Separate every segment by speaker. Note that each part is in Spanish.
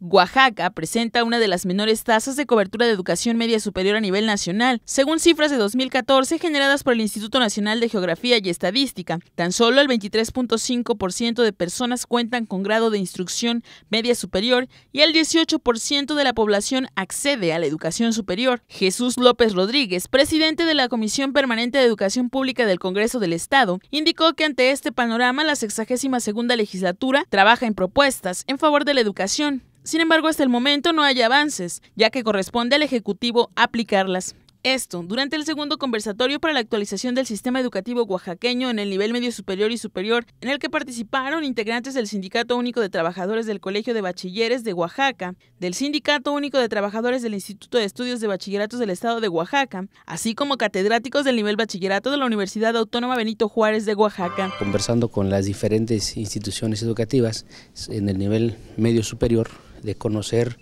Speaker 1: Oaxaca presenta una de las menores tasas de cobertura de educación media superior a nivel nacional, según cifras de 2014 generadas por el Instituto Nacional de Geografía y Estadística. Tan solo el 23.5% de personas cuentan con grado de instrucción media superior y el 18% de la población accede a la educación superior. Jesús López Rodríguez, presidente de la Comisión Permanente de Educación Pública del Congreso del Estado, indicó que ante este panorama la 62 legislatura trabaja en propuestas en favor de la educación sin embargo, hasta el momento no hay avances, ya que corresponde al Ejecutivo aplicarlas. Esto, durante el segundo conversatorio para la actualización del sistema educativo oaxaqueño en el nivel medio superior y superior, en el que participaron integrantes del Sindicato Único de Trabajadores del Colegio de Bachilleres de Oaxaca, del Sindicato Único de Trabajadores del Instituto de Estudios de Bachilleratos del Estado de Oaxaca, así como catedráticos del nivel bachillerato de la Universidad Autónoma Benito Juárez de Oaxaca.
Speaker 2: Conversando con las diferentes instituciones educativas en el nivel medio superior, de conocer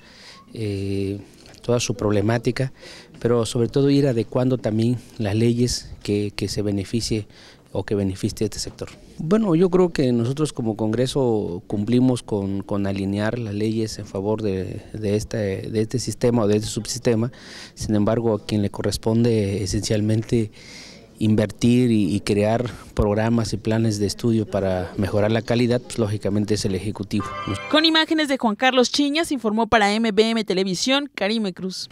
Speaker 2: eh, toda su problemática, pero sobre todo ir adecuando también las leyes que, se beneficie o que beneficie este sector. Bueno, yo creo que nosotros como Congreso cumplimos con, alinear las leyes en favor de, este, de este sistema o de este subsistema, sin embargo a quien le corresponde esencialmente invertir y, crear programas y planes de estudio para mejorar la calidad, pues, lógicamente es el Ejecutivo.
Speaker 1: Con imágenes de Juan Carlos Chiñas, informó para MBM Televisión Karime Cruz.